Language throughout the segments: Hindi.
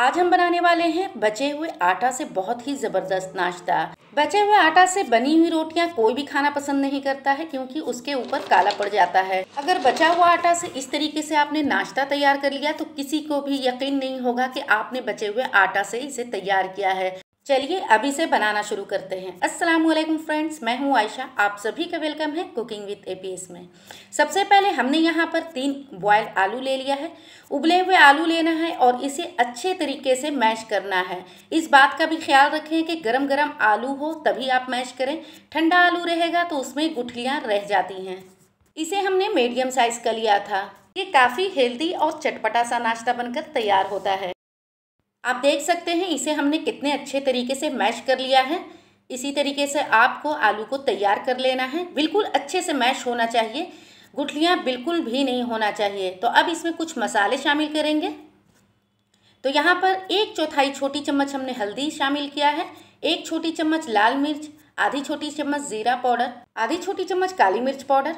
आज हम बनाने वाले हैं बचे हुए आटा से बहुत ही ज़बरदस्त नाश्ता बचे हुए आटा से बनी हुई रोटियां कोई भी खाना पसंद नहीं करता है क्योंकि उसके ऊपर काला पड़ जाता है अगर बचा हुआ आटा से इस तरीके से आपने नाश्ता तैयार कर लिया तो किसी को भी यकीन नहीं होगा कि आपने बचे हुए आटा से इसे तैयार किया है चलिए अभी से बनाना शुरू करते हैं अस्सलाम वालेकुम फ्रेंड्स मैं हूँ आयशा आप सभी का वेलकम है कुकिंग विद एपीएस में सबसे पहले हमने यहाँ पर तीन बॉयल आलू ले लिया है उबले हुए आलू लेना है और इसे अच्छे तरीके से मैश करना है इस बात का भी ख्याल रखें कि गरम गरम आलू हो तभी आप मैश करें ठंडा आलू रहेगा तो उसमें गुठलियाँ रह जाती हैं इसे हमने मीडियम साइज़ का लिया था ये काफ़ी हेल्दी और चटपटा सा नाश्ता बनकर तैयार होता है आप देख सकते हैं इसे हमने कितने अच्छे तरीके से मैश कर लिया है इसी तरीके से आपको आलू को तैयार कर लेना है बिल्कुल अच्छे से मैश होना चाहिए गुठलियाँ बिल्कुल भी नहीं होना चाहिए तो अब इसमें कुछ मसाले शामिल करेंगे तो यहाँ पर एक चौथाई छोटी चम्मच हमने हल्दी शामिल किया है एक छोटी चम्मच लाल मिर्च आधी छोटी चम्मच ज़ीरा पाउडर आधी छोटी चम्मच काली मिर्च पाउडर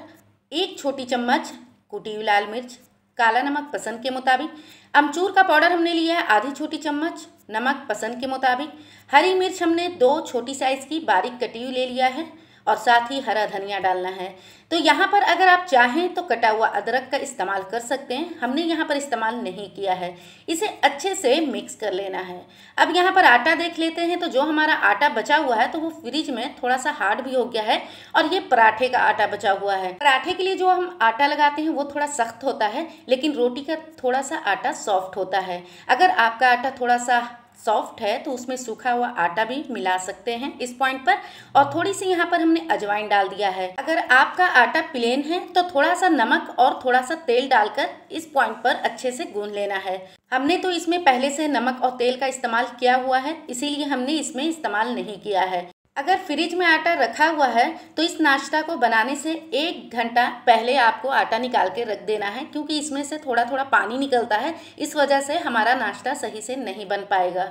एक छोटी चम्मच कुटी लाल मिर्च काला नमक पसंद के मुताबिक अमचूर का पाउडर हमने लिया है आधी छोटी चम्मच नमक पसंद के मुताबिक हरी मिर्च हमने दो छोटी साइज़ की बारीक कटी हुई ले लिया है और साथ ही हरा धनिया डालना है तो यहाँ पर अगर आप चाहें तो कटा हुआ अदरक का इस्तेमाल कर सकते हैं हमने यहाँ पर इस्तेमाल नहीं किया है इसे अच्छे से मिक्स कर लेना है अब यहाँ पर आटा देख लेते हैं तो जो हमारा आटा बचा हुआ है तो वो फ्रिज में थोड़ा सा हार्ड भी हो गया है और ये पराठे का आटा बचा हुआ है पराठे के लिए जो हम आटा लगाते हैं वो थोड़ा सख्त होता है लेकिन रोटी का थोड़ा सा आटा सॉफ्ट होता है अगर आपका आटा थोड़ा सा सॉफ्ट है तो उसमें सूखा हुआ आटा भी मिला सकते हैं इस पॉइंट पर और थोड़ी सी यहाँ पर हमने अजवाइन डाल दिया है अगर आपका आटा प्लेन है तो थोड़ा सा नमक और थोड़ा सा तेल डालकर इस पॉइंट पर अच्छे से गून लेना है हमने तो इसमें पहले से नमक और तेल का इस्तेमाल किया हुआ है इसीलिए हमने इसमें इस्तेमाल नहीं किया है अगर फ्रिज में आटा रखा हुआ है तो इस नाश्ता को बनाने से एक घंटा पहले आपको आटा निकाल के रख देना है क्योंकि इसमें से थोड़ा थोड़ा पानी निकलता है इस वजह से हमारा नाश्ता सही से नहीं बन पाएगा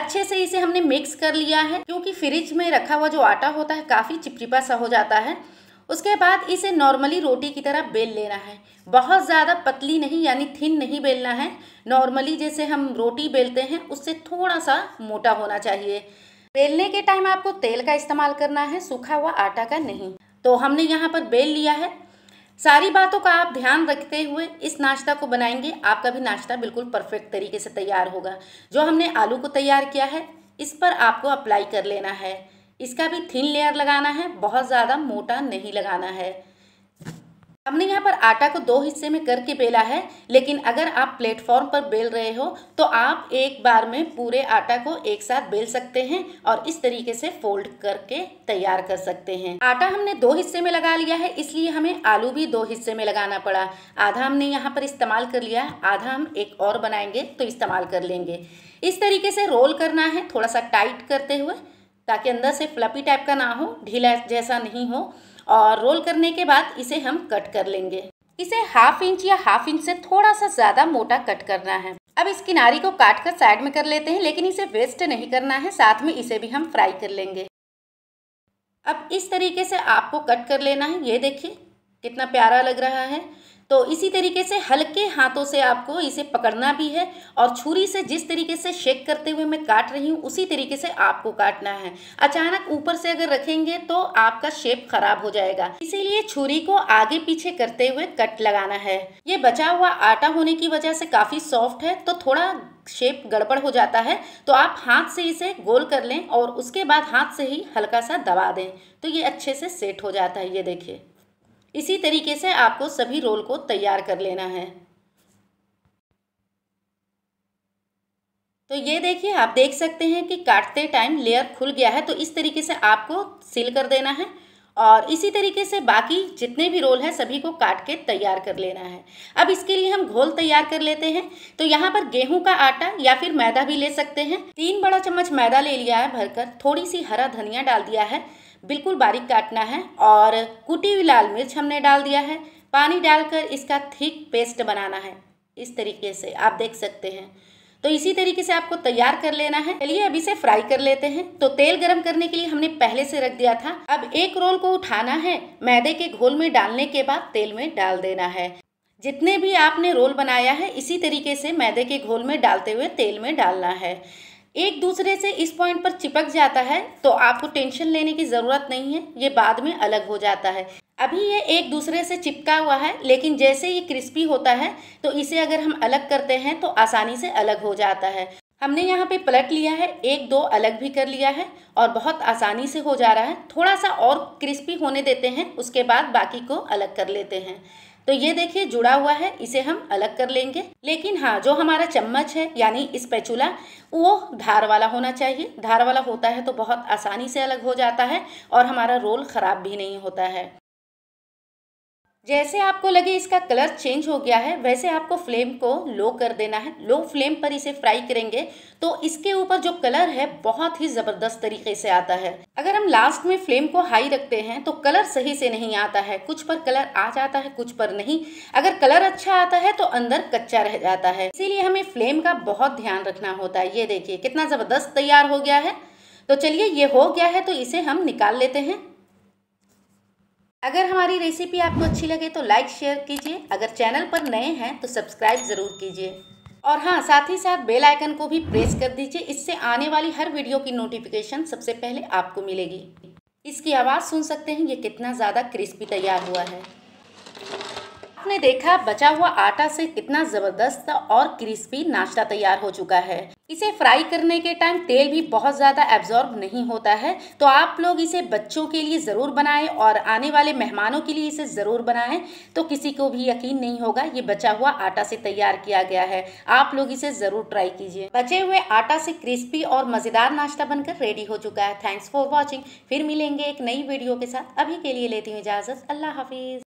अच्छे से इसे हमने मिक्स कर लिया है क्योंकि फ्रिज में रखा हुआ जो आटा होता है काफ़ी चिपचिपा सा हो जाता है उसके बाद इसे नॉर्मली रोटी की तरह बेल लेना है बहुत ज़्यादा पतली नहीं यानी थिन नहीं बेलना है नॉर्मली जैसे हम रोटी बेलते हैं उससे थोड़ा सा मोटा होना चाहिए बेलने के टाइम आपको तेल का इस्तेमाल करना है सूखा हुआ आटा का नहीं तो हमने यहाँ पर बेल लिया है सारी बातों का आप ध्यान रखते हुए इस नाश्ता को बनाएंगे आपका भी नाश्ता बिल्कुल परफेक्ट तरीके से तैयार होगा जो हमने आलू को तैयार किया है इस पर आपको अप्लाई कर लेना है इसका भी थिन लेयर लगाना है बहुत ज़्यादा मोटा नहीं लगाना है हमने यहाँ पर आटा को दो हिस्से में करके बेला है लेकिन अगर आप प्लेटफॉर्म पर बेल रहे हो तो आप एक बार में पूरे आटा को एक साथ बेल सकते हैं और इस तरीके से फोल्ड करके तैयार कर सकते हैं आटा हमने दो हिस्से में लगा लिया है इसलिए हमें आलू भी दो हिस्से में लगाना पड़ा आधा हमने यहाँ पर इस्तेमाल कर लिया आधा हम एक और बनाएंगे तो इस्तेमाल कर लेंगे इस तरीके से रोल करना है थोड़ा सा टाइट करते हुए ताकि अंदर से फ्लपी टाइप का ना हो ढीला जैसा नहीं हो और रोल करने के बाद इसे हम कट कर लेंगे इसे हाफ इंच या हाफ इंच से थोड़ा सा ज़्यादा मोटा कट करना है अब इस किनारी को काट कर साइड में कर लेते हैं लेकिन इसे वेस्ट नहीं करना है साथ में इसे भी हम फ्राई कर लेंगे अब इस तरीके से आपको कट कर लेना है ये देखिए कितना प्यारा लग रहा है तो इसी तरीके से हल्के हाथों से आपको इसे पकड़ना भी है और छुरी से जिस तरीके से शेक करते हुए मैं काट रही हूँ उसी तरीके से आपको काटना है अचानक ऊपर से अगर रखेंगे तो आपका शेप खराब हो जाएगा इसीलिए छुरी को आगे पीछे करते हुए कट लगाना है ये बचा हुआ आटा होने की वजह से काफ़ी सॉफ्ट है तो थोड़ा शेप गड़बड़ हो जाता है तो आप हाथ से इसे गोल कर लें और उसके बाद हाथ से ही हल्का सा दबा दें तो ये अच्छे से सेट हो जाता है ये देखिए इसी तरीके से आपको सभी रोल को तैयार कर लेना है तो ये देखिए आप देख सकते हैं कि काटते टाइम लेयर खुल गया है तो इस तरीके से आपको सील कर देना है और इसी तरीके से बाकी जितने भी रोल हैं सभी को काट के तैयार कर लेना है अब इसके लिए हम घोल तैयार कर लेते हैं तो यहाँ पर गेहूं का आटा या फिर मैदा भी ले सकते हैं तीन बड़ा चम्मच मैदा ले लिया है भरकर थोड़ी सी हरा धनिया डाल दिया है बिल्कुल बारीक काटना है और कुटी हुई लाल मिर्च हमने डाल दिया है पानी डालकर इसका थिक पेस्ट बनाना है इस तरीके से आप देख सकते हैं तो इसी तरीके से आपको तैयार कर लेना है चलिए अब इसे फ्राई कर लेते हैं तो तेल गरम करने के लिए हमने पहले से रख दिया था अब एक रोल को उठाना है मैदे के घोल में डालने के बाद तेल में डाल देना है जितने भी आपने रोल बनाया है इसी तरीके से मैदे के घोल में डालते हुए तेल में डालना है एक दूसरे से इस पॉइंट पर चिपक जाता है तो आपको टेंशन लेने की ज़रूरत नहीं है ये बाद में अलग हो जाता है अभी ये एक दूसरे से चिपका हुआ है लेकिन जैसे ये क्रिस्पी होता है तो इसे अगर हम अलग करते हैं तो आसानी से अलग हो जाता है हमने यहाँ पे पलट लिया है एक दो अलग भी कर लिया है और बहुत आसानी से हो जा रहा है थोड़ा सा और क्रिस्पी होने देते हैं उसके बाद बाकी को अलग कर लेते हैं तो ये देखिए जुड़ा हुआ है इसे हम अलग कर लेंगे लेकिन हाँ जो हमारा चम्मच है यानी इस पैचूला वो धार वाला होना चाहिए धार वाला होता है तो बहुत आसानी से अलग हो जाता है और हमारा रोल ख़राब भी नहीं होता है जैसे आपको लगे इसका कलर चेंज हो गया है वैसे आपको फ्लेम को लो कर देना है लो फ्लेम पर इसे फ्राई करेंगे तो इसके ऊपर जो कलर है बहुत ही ज़बरदस्त तरीके से आता है अगर हम लास्ट में फ्लेम को हाई रखते हैं तो कलर सही से नहीं आता है कुछ पर कलर आ जाता है कुछ पर नहीं अगर कलर अच्छा आता है तो अंदर कच्चा रह जाता है इसीलिए हमें फ्लेम का बहुत ध्यान रखना होता है ये देखिए कितना ज़बरदस्त तैयार हो गया है तो चलिए ये हो गया है तो इसे हम निकाल लेते हैं अगर हमारी रेसिपी आपको अच्छी लगे तो लाइक शेयर कीजिए अगर चैनल पर नए हैं तो सब्सक्राइब ज़रूर कीजिए और हाँ साथ ही साथ बेल आइकन को भी प्रेस कर दीजिए इससे आने वाली हर वीडियो की नोटिफिकेशन सबसे पहले आपको मिलेगी इसकी आवाज़ सुन सकते हैं ये कितना ज़्यादा क्रिस्पी तैयार हुआ है आपने देखा बचा हुआ आटा से कितना ज़बरदस्त और क्रिस्पी नाश्ता तैयार हो चुका है इसे फ्राई करने के टाइम तेल भी बहुत ज़्यादा एब्जॉर्ब नहीं होता है तो आप लोग इसे बच्चों के लिए ज़रूर बनाएं और आने वाले मेहमानों के लिए इसे ज़रूर बनाएं तो किसी को भी यकीन नहीं होगा ये बचा हुआ आटा से तैयार किया गया है आप लोग इसे ज़रूर ट्राई कीजिए बचे हुए आटा से क्रिस्पी और मज़ेदार नाश्ता बनकर रेडी हो चुका है थैंक्स फॉर वॉचिंग फिर मिलेंगे एक नई वीडियो के साथ अभी के लिए लेती हूँ इजाज़त अल्लाह हाफिज़